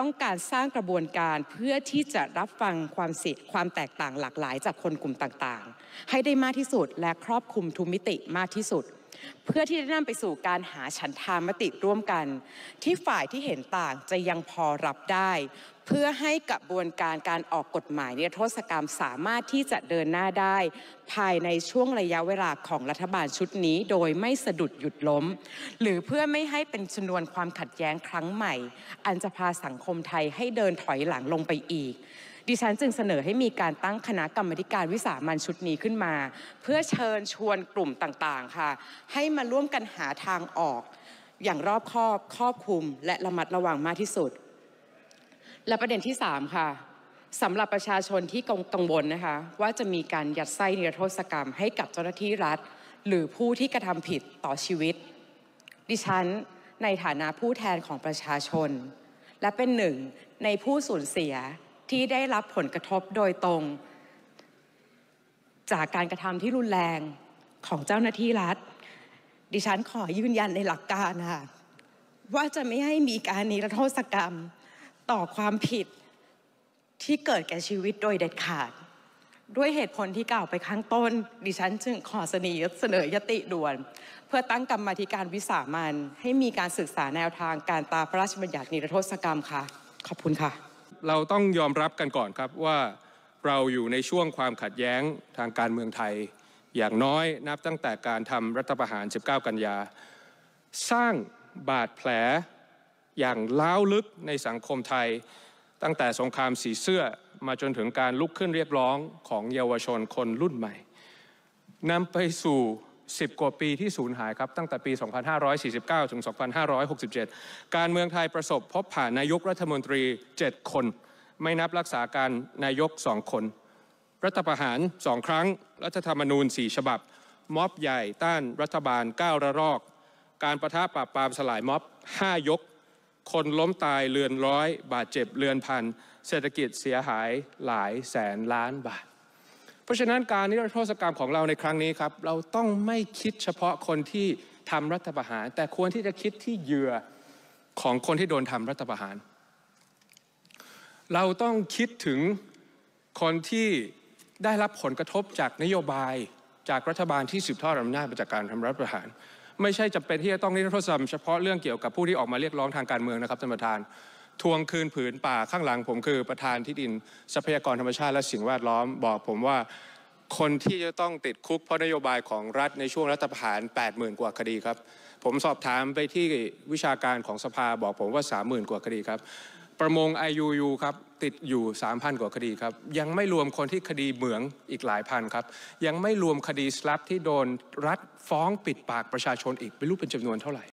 ต้องการสร้างกระบวนการเพื่อที่จะรับฟังความสิทธิ์ความแตกต่างหลากหลายจากคนกลุ่มต่างๆ ให้ได้มากที่สุดและครอบคลุมทุกมิติมากที่สุดเพื่อที่จะนำไปสู่การหาฉันทามติร่วมกัน ที่ฝ่ายที่เห็นต่างจะยังพอรับได้ เพื่อให้กระบวนการการออกกฎหมายนิรโทษกรรมสามารถที่จะเดินหน้าได้ ภายในช่วงระยะเวลาของรัฐบาลชุดนี้โดยไม่สะดุดหยุดล้ม หรือเพื่อไม่ให้เป็นชนวนความขัดแย้งครั้งใหม่ อันจะพาสังคมไทยให้เดินถอยหลังลงไปอีกดิฉันจึงเสนอให้มีการตั้งคณะกรรมการวิสามันชุดนี้ขึ้นมา เพื่อเชิญชวนกลุ่มต่าง ๆ ค่ะ ให้มาร่วมกันหาทางออก อย่างรอบคอบครอบคลุมและระมัดระวังมากที่สุด และประเด็นที่ 3 ค่ะสำหรับประชาชนที่กังวลนะคะ ว่าจะมีการยัดไส้นิรโทษกรรมให้กับเจ้าหน้าที่รัฐหรือผู้ที่กระทำผิดต่อชีวิต ดิฉันในฐานะผู้แทนของประชาชน และเป็นหนึ่งในผู้สูญเสียที่ได้รับผลกระทบโดยตรง จากการกระทำที่รุนแรงของเจ้าหน้าที่รัฐ ดิฉันขอยืนยันในหลักการค่ะว่าจะไม่ให้มีการนิรโทษกรรมต่อความผิดที่เกิดแก่ชีวิตโดยเด็ดขาด ด้วยเหตุผลที่กล่าวไปข้างต้น ดิฉันจึงขอเสนอเสนอยติด่วน เพื่อตั้งกรรมธิการวิสามันให้มีการศึกษาแนวทางการตาพระราชบัญญัตินิรโทษกรรมค่ะ ขอบคุณค่ะเราต้องยอมรับกันก่อนครับว่าเราอยู่ในช่วงความขัดแย้งทางการเมืองไทย อย่างน้อยนับตั้งแต่การทำรัฐประหาร 19 กันยา สร้างบาดแผลอย่างล้าวลึกในสังคมไทย ตั้งแต่สงครามสีเสื้อมาจนถึงการลุกขึ้นเรียกร้องของเยาวชนคนรุ่นใหม่นำไปสู่10 กว่าปีที่สูญหายครับ ตั้งแต่ปี 2549 ถึง 2567 การเมืองไทยประสบพบผ่านนายกรัฐมนตรี 7 คน ไม่นับรักษาการนายก2คน รัฐประหาร 2 ครั้งรัฐธรรมนูญ4ฉบับม็อบใหญ่ต้านรัฐบาล 9 ระลอก การประทะปราบปรามสลายม็อบ 5ยกคนล้มตายเรือนร้อย บาดเจ็บเรือนพัน เศรษฐกิจเสียหายหลายแสนล้านบาทราะฉะนั้นการนิรโทษกรรมของเราในครั้งนี้ครับเราต้องไม่คิดเฉพาะคนที่ทำรัฐประหาร แต่ควรที่จะคิดที่เหยื่อของคนที่โดนทำรัฐประหาร เราต้องคิดถึงคนที่ได้รับผลกระทบจากนโยบายจากรัฐบาลที่สืบทอดอำนาจมาจากการทำรัฐประหาร ไม่ใช่จำเป็นที่จะต้องนิรโทษกรรมเฉพาะเรื่องเกี่ยวกับผู้ที่ออกมาเรียกร้องทางการเมืองนะครับท่านประธานทวงคืนผืนป่าข้างหลังผมคือประธานที่ดินทรัพยากรธรรมชาติและสิ่งแวดล้อมบอกผมว่าคนที่จะต้องติดคุกเพราะนโยบายของรัฐในช่วงรัฐประหาร80,000 กว่าคดีครับ ผมสอบถามไปที่วิชาการของสภาบอกผมว่า 30,000 กว่าคดีครับประมง IUU ครับติดอยู่ 3,000 กว่าคดีครับยังไม่รวมคนที่คดีเหมืองอีกหลายพันครับ ยังไม่รวมคดีสลับที่โดนรัฐฟ้องปิดปากประชาชนอีกไม่รู้เป็นจำนวนเท่าไหร่